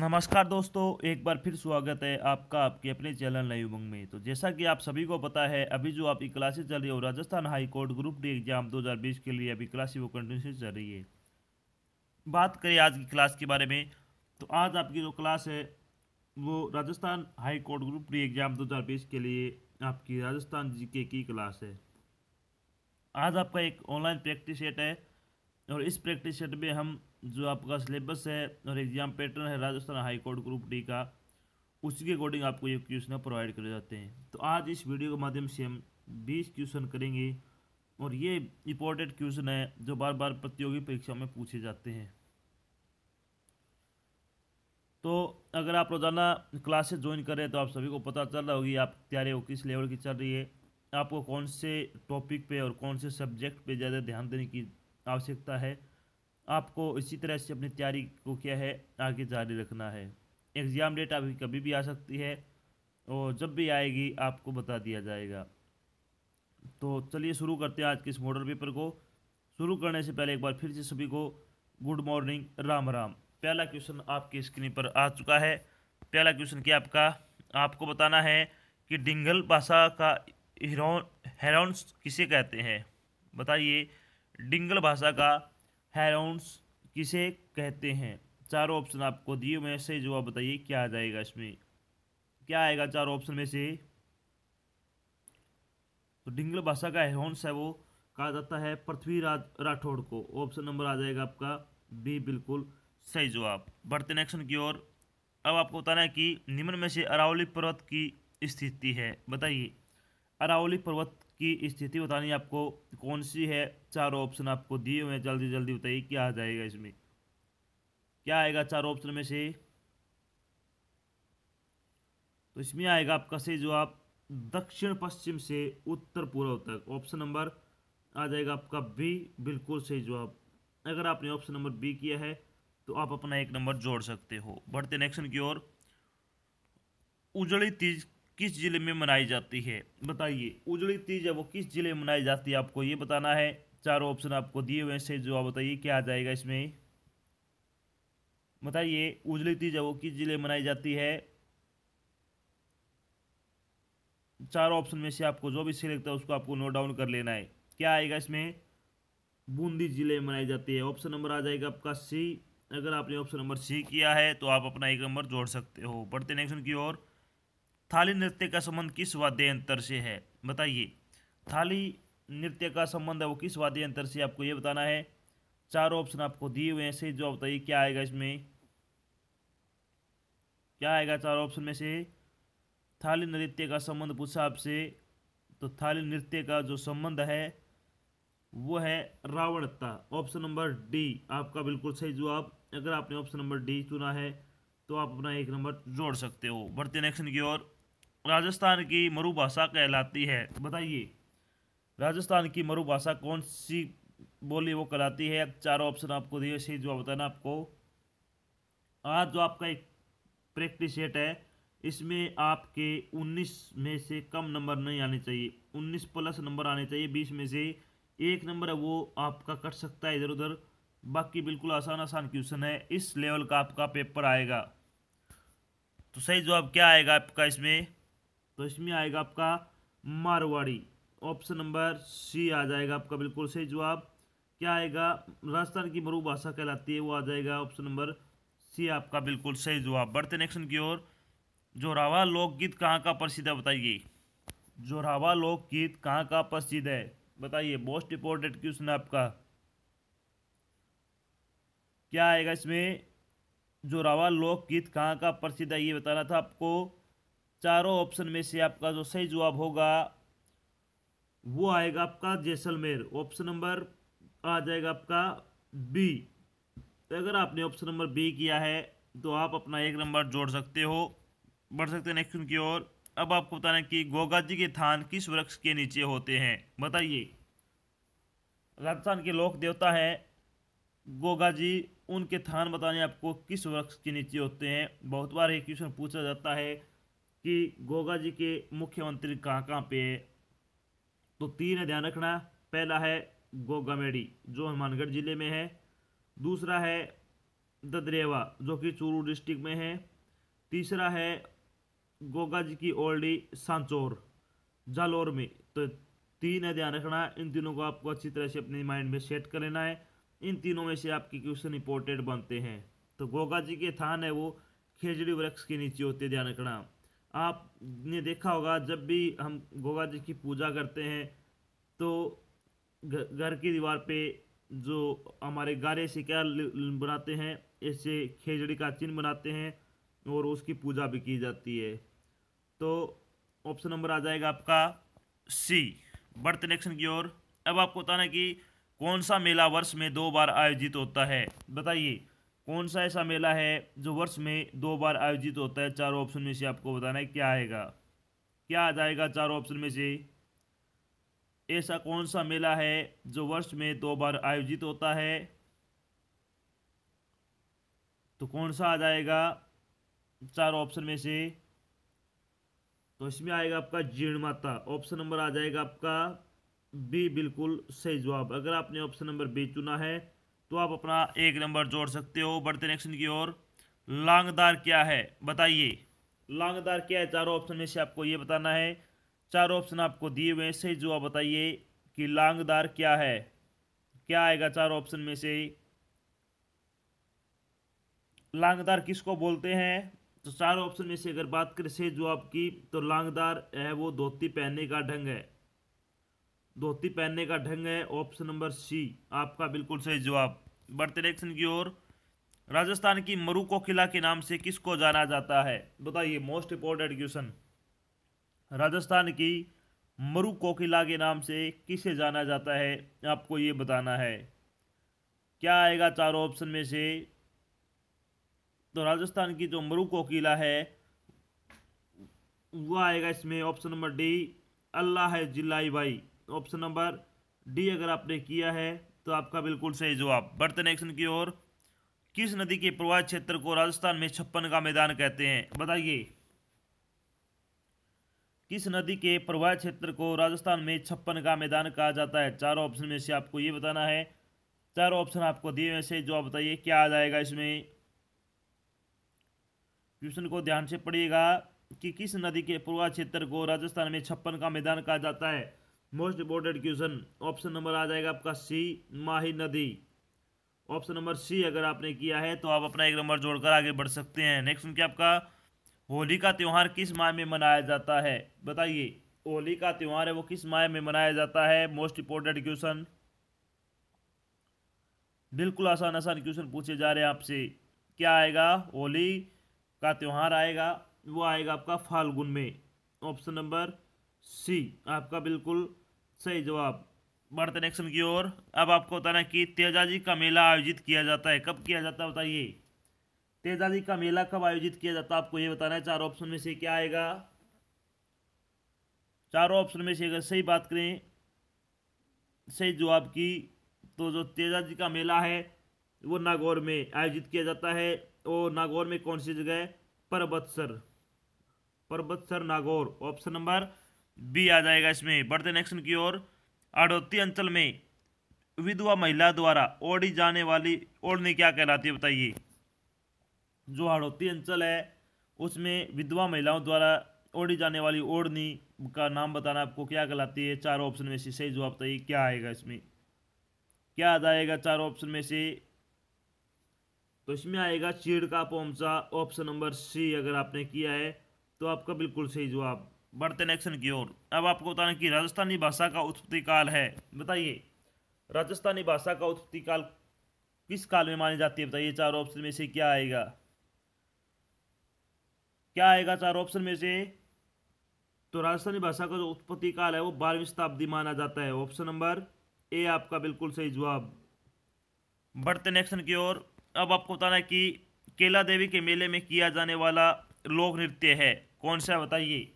नमस्कार दोस्तों एक बार फिर स्वागत है आपका आपके अपने चैनल नई उमंग में तो जैसा कि आप सभी को पता है अभी जो आपकी क्लासेस चल रही है Rajasthan high court group D exam 2020 के लिए अभी क्लासेस वो कंटिन्यूसली चल रही है बात करें आज की क्लास के बारे में तो आज आपकी जो क्लास है वो Rajasthan high court group D exam दो के लिए आपकी राजस्थान जी की क्लास है आज आपका एक ऑनलाइन प्रैक्टिस सेट है और इस प्रैक्टिस सेट में हम जो आपका सिलेबस है और एग्ज़ाम पैटर्न है Rajasthan high court group D का उसके अकॉर्डिंग आपको ये क्वेश्चन प्रोवाइड करे जाते हैं तो आज इस वीडियो के माध्यम से हम बीस क्वेश्चन करेंगे और ये इंपॉर्टेंट क्वेश्चन है जो बार बार प्रतियोगी परीक्षा में पूछे जाते हैं तो अगर आप रोज़ाना क्लासेस ज्वाइन करें तो आप सभी को पता चल रहा होगी आप तैयारी हो किस लेवल की चल रही है आपको कौन से टॉपिक पे और कौन से सब्जेक्ट पे ज़्यादा ध्यान देने की आवश्यकता है आपको इसी तरह से अपनी तैयारी को क्या है आगे जारी रखना है एग्ज़ाम डेट आपकी कभी भी आ सकती है और जब भी आएगी आपको बता दिया जाएगा तो चलिए शुरू करते हैं आज के इस मॉडल पेपर को शुरू करने से पहले एक बार फिर से सभी को गुड मॉर्निंग राम राम पहला क्वेश्चन आपकी स्क्रीन पर आ चुका है पहला क्वेश्चन क्या आपका आपको बताना है कि डिंगल भाषा का हिरोन हेरोन्स किसे कहते हैं बताइए डिंगल भाषा का हेरोन्स किसे कहते हैं चारों ऑप्शन आपको दिए हुए सही जवाब बताइए क्या आ जाएगा इसमें क्या आएगा चारों ऑप्शन में से तो डिंगल भाषा का हेरोन्स है वो कहा जाता है पृथ्वीराज राठौड़ को ऑप्शन नंबर आ जाएगा आपका बी बिल्कुल सही जवाब बढ़ते नेक्शन की ओर अब आपको बताना है कि निम्न में से अरावली पर्वत की स्थिति है बताइए अरावली पर्वत की स्थिति बतानी आपको कौन सी है चार ऑप्शन आपको दिए हुए हैं जल्दी जल्दी बताइए क्या आ जाएगा इसमें क्या आएगा चार ऑप्शन में से तो इसमें आएगा आपका सही जवाब दक्षिण पश्चिम से उत्तर पूर्व तक ऑप्शन नंबर आ जाएगा आपका बी बिल्कुल सही जवाब अगर आपने ऑप्शन नंबर बी किया है तो आप अपना एक नंबर जोड़ सकते हो बढ़ते नेक्शन की ओर उजड़ी तीज किस जिले में मनाई जाती है बताइए उजड़ी तीज है वो किस जिले में मनाई जाती है आपको ये बताना है चार ऑप्शन आपको दिए हुए हैं जवाब बताइए क्या आ जाएगा इसमें बताइए उजड़ी तीज है वो किस जिले में मनाई जाती है चार ऑप्शन में से आपको जो भी सही लगता है उसको आपको नोट डाउन कर लेना है क्या आएगा इसमें बूंदी जिले में मनाई जाती है ऑप्शन नंबर आ जाएगा आपका सी अगर आपने ऑप्शन नंबर सी किया है तो आप अपना एक नंबर जोड़ सकते हो बढ़ते नेक्स्ट की ओर थाली नृत्य का संबंध किस वाद्य यंत्र से है बताइए थाली नृत्य का संबंध है वो किस वाद्य यंत्र से आपको ये बताना है चार ऑप्शन आपको दिए हुए हैं से जो बताइए क्या आएगा इसमें क्या आएगा चार ऑप्शन में से थाली नृत्य का संबंध पूछा आपसे तो थाली नृत्य का जो संबंध है वो है रावणता ऑप्शन नंबर डी आपका बिल्कुल सही जवाब अगर आपने ऑप्शन नंबर डी चुना है तो आप अपना एक नंबर जोड़ सकते हो बढ़ते नेक्स्ट की ओर राजस्थान की मरुभाषा कहलाती है बताइए राजस्थान की मरुभाषा कौन सी बोली वो कहलाती है चारों ऑप्शन आपको दिए सही जवाब बताना आपको आज जो आपका एक प्रैक्टिस सेट है इसमें आपके 19 में से कम नंबर नहीं आने चाहिए 19 प्लस नंबर आने चाहिए 20 में से एक नंबर है वो आपका कट सकता है इधर उधर बाकी बिल्कुल आसान आसान क्वेश्चन है इस लेवल का आपका पेपर आएगा तो सही जवाब क्या आएगा आपका इसमें तो इसमें आएगा आपका मारवाड़ी ऑप्शन नंबर सी आ जाएगा आपका बिल्कुल सही जवाब क्या आएगा राजस्थान की मरू भाषा कहलाती है वो आ जाएगा ऑप्शन नंबर सी आपका बिल्कुल सही जवाब बढ़ते नेक्शन की ओर जोरावा लोकगीत कहाँ का प्रसिद्ध है बताइए जोरावा लोकगीत कहाँ का प्रसिद्ध है बताइए मोस्ट इंपोर्टेंट क्वेश्चन है आपका क्या आएगा इसमें जोरावा लोकगीत कहाँ का प्रसिद्ध है ये बताना था आपको चारों ऑप्शन में से आपका जो सही जवाब होगा वो आएगा आपका जैसलमेर ऑप्शन नंबर आ जाएगा आपका बी तो अगर आपने ऑप्शन नंबर बी किया है तो आप अपना एक नंबर जोड़ सकते हो बढ़ सकते हैं नेक्स्ट की ओर अब आपको बताना कि गोगा जी के थान किस वृक्ष के नीचे होते हैं बताइए राजस्थान के लोक देवता है गोगा जी उनके थान बताने आपको किस वृक्ष के नीचे होते हैं बहुत बार ये क्वेश्चन पूछा जाता है कि गोगा जी के मुख्यमंत्री कहाँ कहाँ पे है तो तीन है ध्यान रखना पहला है मेडी जो हनुमानगढ़ जिले में है दूसरा है ददरेवा जो कि चूरू डिस्ट्रिक्ट में है तीसरा है गोगा जी की ओल्डी सांचौर जालौर में तो तीन है ध्यान रखना इन तीनों को आपको अच्छी तरह से अपने माइंड में सेट कर लेना है इन तीनों में से आपके क्वेश्चन इंपोर्टेंट बनते हैं तो गोगा जी के थान है वो खेजड़ी वृक्ष के नीचे होते ध्यान रखना आपने देखा होगा जब भी हम गोगा जी की पूजा करते हैं तो घर की दीवार पे जो हमारे गारे से क्या बनाते हैं ऐसे खेजड़ी का चिन्ह बनाते हैं और उसकी पूजा भी की जाती है तो ऑप्शन नंबर आ जाएगा आपका सी बर्थ इलेक्शन की ओर अब आपको बताना कि कौन सा मेला वर्ष में दो बार आयोजित होता है बताइए कौन सा ऐसा मेला है जो वर्ष में दो बार आयोजित होता है चारों ऑप्शन में से आपको बताना है क्या आएगा क्या आ जाएगा चारों ऑप्शन में से ऐसा कौन सा मेला है जो वर्ष में दो बार आयोजित होता है तो कौन सा आ जाएगा चार ऑप्शन में से तो इसमें आएगा आपका जीर्ण माता ऑप्शन नंबर आ जाएगा आपका बी बिल्कुल सही जवाब अगर आपने ऑप्शन नंबर बी चुना है तो आप अपना एक नंबर जोड़ सकते हो बढ़ते नेक्स्ट की ओर लांगदार क्या है बताइए लांगदार क्या है चारों ऑप्शन में से आपको ये बताना है चारों ऑप्शन आपको दिए हुए हैं से जो आप बताइए कि लांगदार क्या है क्या आएगा चार ऑप्शन में से लांगदार किसको बोलते हैं तो चार ऑप्शन में से अगर बात करें से जो आपकी तो लांगदार है वो धोती पहनने का ढंग है धोती पहनने का ढंग है ऑप्शन नंबर सी आपका बिल्कुल सही जवाब बढ़ते इलेक्शन की ओर राजस्थान की मरुको किला के नाम से किसको जाना जाता है बताइए मोस्ट इंपोर्टेंट क्वेश्चन राजस्थान की मरु कोकिला के नाम से किसे जाना जाता है आपको ये बताना है क्या आएगा चारों ऑप्शन में से तो राजस्थान की जो मरु कोकिला है वह आएगा इसमें ऑप्शन नंबर डी अल्लाह है जिलाई भाई ऑप्शन नंबर डी अगर आपने किया है तो आपका बिल्कुल सही जवाब बढ़ते नेक्शन की ओर किस नदी के प्रवाह क्षेत्र को राजस्थान में छप्पन का मैदान कहते हैं बताइए किस नदी के प्रवाह क्षेत्र को राजस्थान में छप्पन का मैदान कहा जाता है चारों ऑप्शन में से आपको ये बताना है चारों ऑप्शन आपको दिए हुए से जवाब बताइए क्या आ जाएगा इसमें क्वेश्चन को ध्यान से पढ़िएगा कि किस नदी के पूर्वा क्षेत्र को राजस्थान में छप्पन का मैदान कहा जाता है most important question option number आ जाएगा आपका सी माही नदी ऑप्शन नंबर सी अगर आपने किया है तो आप अपना एक नंबर जोड़कर आगे बढ़ सकते हैं नेक्स्ट उनके आपका होली का त्यौहार किस माह में मनाया जाता है बताइए होली का त्यौहार है वो किस माह में मनाया जाता है मोस्ट इंपॉर्टेंट क्वेश्चन बिल्कुल आसान आसान क्वेश्चन पूछे जा रहे हैं आपसे क्या आएगा होली का त्यौहार आएगा वो आएगा आपका फाल्गुन में ऑप्शन नंबर सी आपका बिल्कुल सही जवाब बढ़ते नेक्शन की ओर अब आपको बताना कि तेजाजी का मेला आयोजित किया जाता है कब किया जाता है बताइए तेजाजी का मेला कब आयोजित किया जाता है आपको ये बताना है चार ऑप्शन में से क्या आएगा चारों ऑप्शन में से अगर सही बात करें सही जवाब की तो जो तेजाजी का मेला है वो नागौर में आयोजित किया जाता है और नागौर में कौन सी जगह है Parbatsar Parbatsar Nagaur option number B आ जाएगा इसमें बढ़ते नेक्स्ट की ओर आड़ोती अंचल में विधवा महिला द्वारा ओढ़ी जाने वाली ओढ़नी क्या कहलाती है बताइए जो हाड़ौती अंचल है उसमें विधवा महिलाओं द्वारा ओढ़ी जाने वाली ओढ़नी का नाम बताना आपको क्या कहलाती है चार ऑप्शन में से सही जवाब बताइए क्या आएगा इसमें क्या आ जाएगा चार ऑप्शन में से तो इसमें आएगा चीड़ का पोमसा ऑप्शन नंबर सी अगर आपने किया है तो आपका बिल्कुल सही जवाब बढ़ते नेक्शन की ओर अब आपको बताना कि राजस्थानी भाषा का उत्पत्ति काल है बताइए राजस्थानी भाषा का उत्पत्ति काल किस काल में मानी जाती है बताइए चार ऑप्शन में से क्या आएगा क्या आएगा चार ऑप्शन में से तो राजस्थानी भाषा का जो उत्पत्ति काल है वो बारहवीं शताब्दी माना जाता है ऑप्शन नंबर ए आपका बिल्कुल सही जवाब बढ़ते नेक्शन की ओर अब आपको बताना है कि केला देवी के मेले में किया जाने वाला लोक नृत्य है कौन सा बताइए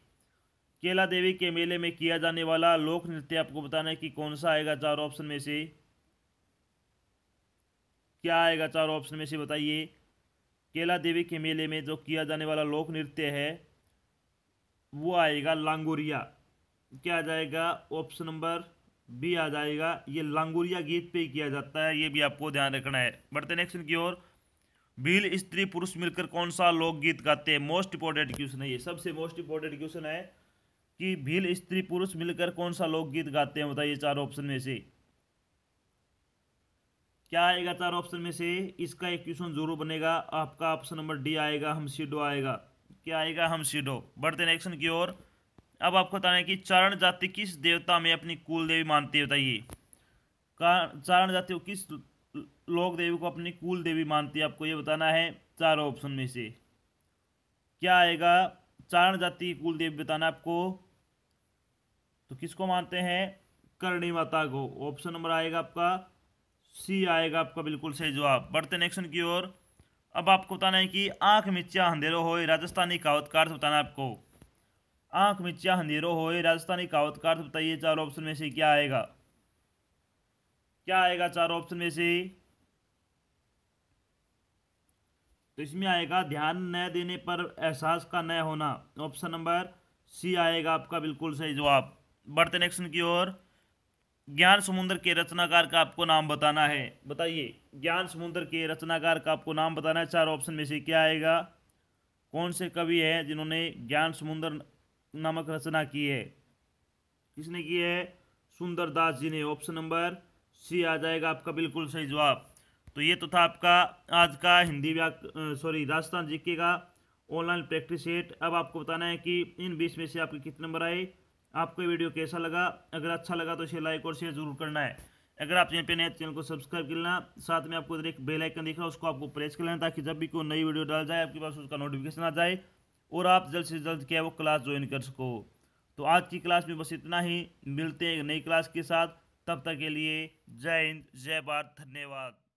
केला देवी के मेले में किया जाने वाला लोक नृत्य आपको बताना है कि कौन सा आएगा चार ऑप्शन में से क्या आएगा चार ऑप्शन में से बताइए केला देवी के मेले में जो किया जाने वाला लोक नृत्य है वो आएगा लांगुरिया क्या आ जाएगा ऑप्शन नंबर बी आ जाएगा ये लांगोरिया गीत पे किया जाता है ये भी आपको ध्यान रखना है बढ़ते नेक्स्ट की ओर भील स्त्री पुरुष मिलकर कौन सा लोकगीत गाते हैं मोस्ट इंपॉर्टेंट क्वेश्चन है ये सबसे मोस्ट इंपॉर्टेंट क्वेश्चन है कि भील स्त्री पुरुष मिलकर कौन सा लोकगीत गाते हैं बताइए चार ऑप्शन में से क्या आएगा चार ऑप्शन में से इसका एक क्वेश्चन जरूर बनेगा आपका ऑप्शन नंबर डी आएगा हम सीडो आएगा क्या आएगा हम सीडो बढ़ते नेक्शन की ओर अब आपको बताना है कि चारण जाति किस देवता में अपनी कुल देवी मानती है बताइए चारण जाति किस लोक देवी को अपनी कुल देवी मानती है आपको ये बताना है चार ऑप्शन में से क्या आएगा चारण जाति की कुल देवी बताना आपको तो किसको मानते हैं करणी माता को ऑप्शन नंबर आएगा आपका सी आएगा आपका बिल्कुल सही जवाब बढ़ते नेक्स्ट की ओर अब आपको बताना है कि आंख मिच्चा अंधेरो हो राजस्थानी कहावत का अर्थ बताना आपको आंख मिच्चा अंधेरो हो राजस्थानी कहावत का अर्थ बताइए चार ऑप्शन में से क्या आएगा क्या आएगा चार ऑप्शन में से तो इसमें आएगा ध्यान न देने पर एहसास का न होना ऑप्शन नंबर सी आएगा आपका बिल्कुल सही जवाब बढ़ते नेक्स्ट की ओर ज्ञान समुद्र के रचनाकार का आपको नाम बताना है बताइए ज्ञान समुद्र के रचनाकार का आपको नाम बताना है चार ऑप्शन में से क्या आएगा कौन से कवि हैं जिन्होंने ज्ञान समुद्र नामक रचना की है किसने की है सुंदरदास जी ने ऑप्शन नंबर सी आ जाएगा आपका बिल्कुल सही जवाब तो ये तो था आपका आज का हिंदी व्या सॉरी राजस्थान जीके का ऑनलाइन प्रैक्टिस सेट अब आपको बताना है कि इन बीस में से आपके कितने नंबर आए आपको ये वीडियो कैसा लगा अगर अच्छा लगा तो इसे लाइक और शेयर जरूर करना है अगर आप चैनल पे नए तो चैनल को सब्सक्राइब कर लेना साथ में आपको एक बेल आइकन उसको आपको प्रेस कर लेना ताकि जब भी कोई नई वीडियो डाल जाए आपके पास उसका नोटिफिकेशन आ जाए और आप जल्द से जल्द क्या वो क्लास ज्वाइन कर सको तो आज की क्लास में बस इतना ही मिलते हैं एक नई क्लास के साथ तब तक के लिए जय हिंद जय भारत धन्यवाद